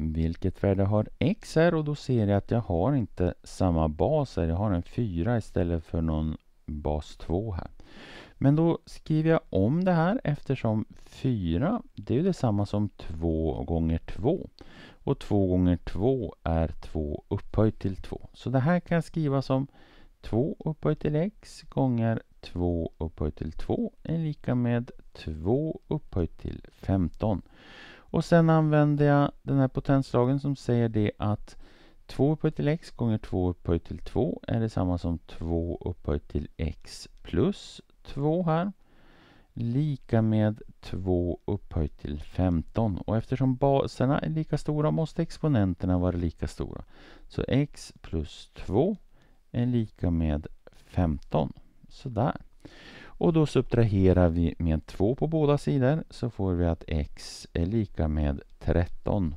vilket värde har x här? Och då ser jag att jag har inte samma bas här. Jag har en 4 istället för någon bas 2 här. Men då skriver jag om det här eftersom 4 det är detsamma som 2 gånger 2. Och 2 gånger 2 är 2 upphöjt till 2. Så det här kan jag skriva som 2 upphöjt till x gånger 2 upphöjt till 2 är lika med 2 upphöjt till 15. Och sen använder jag den här potenslagen som säger det att 2 upphöjt till x gånger 2 upphöjt till 2 är detsamma som 2 upphöjt till x plus 2 här lika med 2 upphöjt till 15. Och eftersom baserna är lika stora måste exponenterna vara lika stora. Så x plus 2 är lika med 15. Sådär. Och då subtraherar vi med 2 på båda sidor så får vi att x är lika med 13.